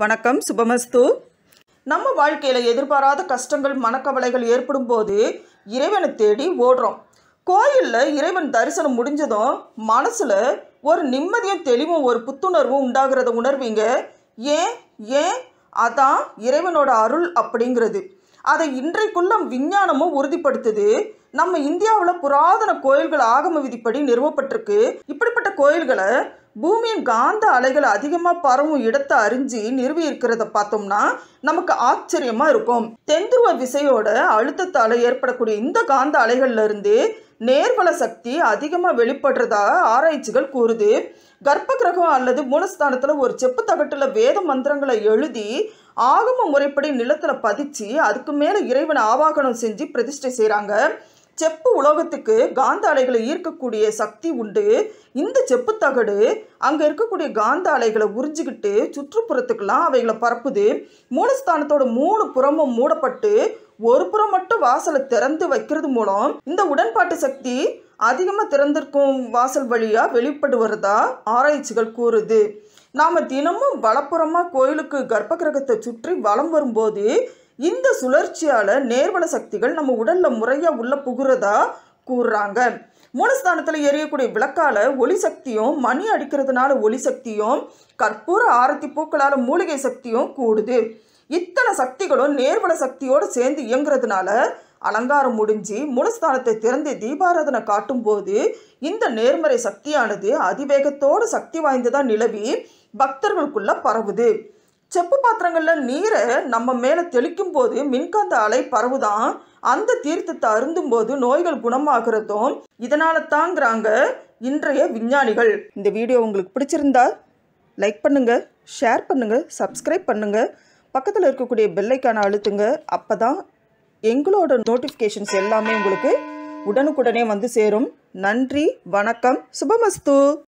வணக்கம் சுபமஸ்து நம்ம வாழ்க்கையில் எதிர்பாராத கஷ்டங்கள் மனக்கவலைகள் ஏற்படும் போது இறைவனை தேடி ஓடுறோம் கோயிலில் இறைவன் தரிசனம் முடிஞ்சதும் மனசில் ஒரு நிம்மதியும் தெளிவும் ஒரு புத்துணர்வும் உண்டாகிறத உணர்வீங்க ஏன் ஏன் அதான் இறைவனோட அருள் அப்படிங்கிறது அதை இன்றைக்குள்ள விஞ்ஞானமும் உறுதிப்படுத்துது நம்ம இந்தியாவில் புராதன கோயில்கள் ஆகம விதிப்படி நிறுவப்பட்டிருக்கு இப்படிப்பட்ட கோயில்களை பூமியின் காந்த அலைகள் அதிகமாக பரவும் இடத்தை அறிஞ்சு நிறுவி இருக்கிறத பார்த்தோம்னா நமக்கு ஆச்சரியமாக இருக்கும் தென்துருவ விசையோட அழுத்தத்தால் ஏற்படக்கூடிய இந்த காந்த அலைகள்ல இருந்து சக்தி அதிகமாக வெளிப்படுறதா ஆராய்ச்சிகள் கூறுது கர்ப்ப கிரகம் அல்லது மூலஸ்தானத்தில் ஒரு செப்பு தகட்டில் வேத மந்திரங்களை எழுதி ஆகம முறைப்படி நிலத்தில் பதிச்சு அதுக்கு மேலே இறைவனை ஆவாகனம் செஞ்சு பிரதிஷ்டை செய்கிறாங்க செப்பு உலோகத்துக்கு காந்த அலைகளை ஈர்க்கக்கூடிய சக்தி உண்டு இந்த செப்பு தகடு அங்கே இருக்கக்கூடிய காந்த அலைகளை உறிஞ்சிக்கிட்டு சுற்றுப்புறத்துக்கெல்லாம் அவைகளை பரப்புது மூலஸ்தானத்தோட மூணு புறமும் மூடப்பட்டு ஒரு புறம் மட்டும் வாசலை திறந்து வைக்கிறது மூலம் இந்த உடன்பாட்டு சக்தி அதிகமாக திறந்திருக்கும் வாசல் வழியாக வெளிப்படுவதா ஆராய்ச்சிகள் கூறுது நாம் தினமும் வலப்புறமாக கோயிலுக்கு கர்ப்ப கிரகத்தை சுற்றி வலம் வரும்போது இந்த சுழற்சியால் நேர்வள சக்திகள் நம்ம உடலில் முறையாக உள்ளே புகுறதா கூறுறாங்க மூலஸ்தானத்தில் எரியக்கூடிய விளக்கால் ஒளி சக்தியும் மணி அடிக்கிறதுனால ஒளி சக்தியும் கற்பூர ஆரத்தி பூக்களால் மூலிகை சக்தியும் கூடுது இத்தனை சக்திகளும் நேர்வள சக்தியோடு சேர்ந்து இயங்குறதுனால அலங்காரம் முடிஞ்சு மூலஸ்தானத்தை திறந்து தீபாராதனை காட்டும்போது இந்த நேர்மறை சக்தியானது அதிவேகத்தோடு சக்தி வாய்ந்ததாக நிலவி பக்தர்களுக்குள்ள பரவுது செப்பு பாத்திரங்களில் நீரை நம்ம மேலே தெளிக்கும் போது மின்காந்த அலை பரவுதான் அந்த தீர்த்தத்தை அருந்தும் போது நோய்கள் குணமாகிறதும் இதனால தாங்கிறாங்க இன்றைய விஞ்ஞானிகள் இந்த வீடியோ உங்களுக்கு பிடிச்சிருந்தா லைக் பண்ணுங்கள் ஷேர் பண்ணுங்கள் சப்ஸ்கிரைப் பண்ணுங்கள் பக்கத்தில் இருக்கக்கூடிய பெல்லைக்கான அழுத்துங்க அப்போ தான் எங்களோட நோட்டிஃபிகேஷன்ஸ் எல்லாமே உங்களுக்கு உடனுக்குடனே வந்து சேரும் நன்றி வணக்கம் சுபமஸ்து